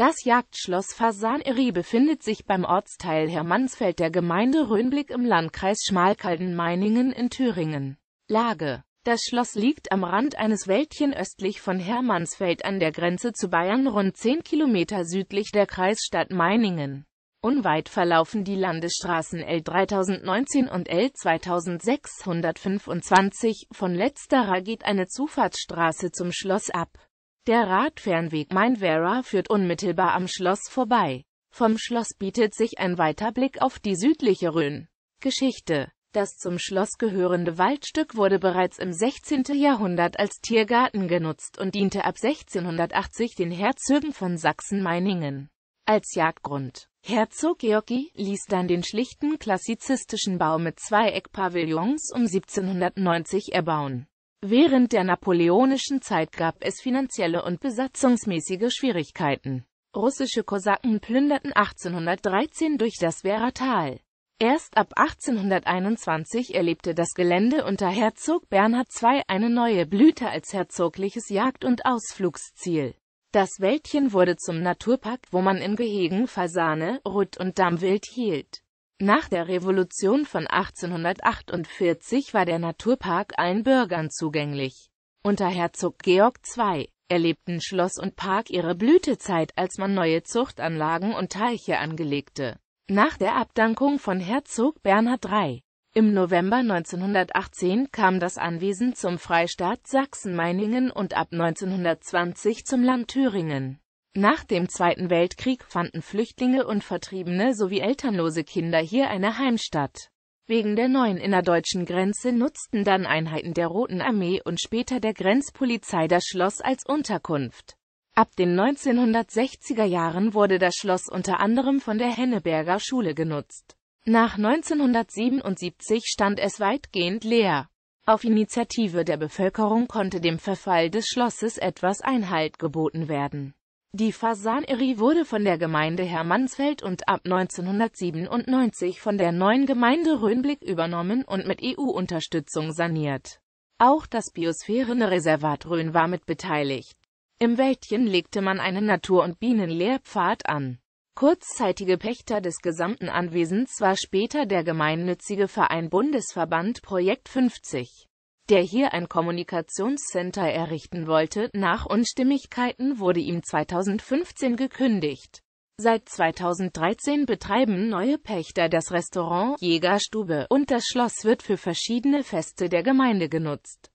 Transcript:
Das Jagdschloss Fasan Fasaneri befindet sich beim Ortsteil Hermannsfeld der Gemeinde Rhönblick im Landkreis Schmalkalden-Meiningen in Thüringen. Lage Das Schloss liegt am Rand eines Wäldchen östlich von Hermannsfeld an der Grenze zu Bayern rund 10 Kilometer südlich der Kreisstadt Meiningen. Unweit verlaufen die Landesstraßen L3019 und L2625, von letzterer geht eine Zufahrtsstraße zum Schloss ab der Radfernweg Mainvera führt unmittelbar am Schloss vorbei. Vom Schloss bietet sich ein weiter Blick auf die südliche Rhön. Geschichte Das zum Schloss gehörende Waldstück wurde bereits im 16. Jahrhundert als Tiergarten genutzt und diente ab 1680 den Herzögen von Sachsen-Meiningen als Jagdgrund. Herzog Georgi ließ dann den schlichten klassizistischen Bau mit zwei Eckpavillons um 1790 erbauen. Während der napoleonischen Zeit gab es finanzielle und besatzungsmäßige Schwierigkeiten. Russische Kosaken plünderten 1813 durch das Werratal. Erst ab 1821 erlebte das Gelände unter Herzog Bernhard II eine neue Blüte als herzogliches Jagd- und Ausflugsziel. Das Wäldchen wurde zum Naturpark, wo man in Gehegen Fasane, Rutt und Dammwild hielt. Nach der Revolution von 1848 war der Naturpark allen Bürgern zugänglich. Unter Herzog Georg II. erlebten Schloss und Park ihre Blütezeit, als man neue Zuchtanlagen und Teiche angelegte. Nach der Abdankung von Herzog Bernhard III. im November 1918 kam das Anwesen zum Freistaat Sachsen-Meiningen und ab 1920 zum Land Thüringen. Nach dem Zweiten Weltkrieg fanden Flüchtlinge und Vertriebene sowie elternlose Kinder hier eine Heimstatt. Wegen der neuen innerdeutschen Grenze nutzten dann Einheiten der Roten Armee und später der Grenzpolizei das Schloss als Unterkunft. Ab den 1960er Jahren wurde das Schloss unter anderem von der Henneberger Schule genutzt. Nach 1977 stand es weitgehend leer. Auf Initiative der Bevölkerung konnte dem Verfall des Schlosses etwas Einhalt geboten werden. Die Fasanerie wurde von der Gemeinde Hermannsfeld und ab 1997 von der neuen Gemeinde Rhönblick übernommen und mit EU-Unterstützung saniert. Auch das Biosphärenreservat Rhön war mit beteiligt. Im Wäldchen legte man einen Natur- und Bienenlehrpfad an. Kurzzeitige Pächter des gesamten Anwesens war später der gemeinnützige Verein Bundesverband Projekt 50 der hier ein Kommunikationscenter errichten wollte, nach Unstimmigkeiten wurde ihm 2015 gekündigt. Seit 2013 betreiben neue Pächter das Restaurant Jägerstube und das Schloss wird für verschiedene Feste der Gemeinde genutzt.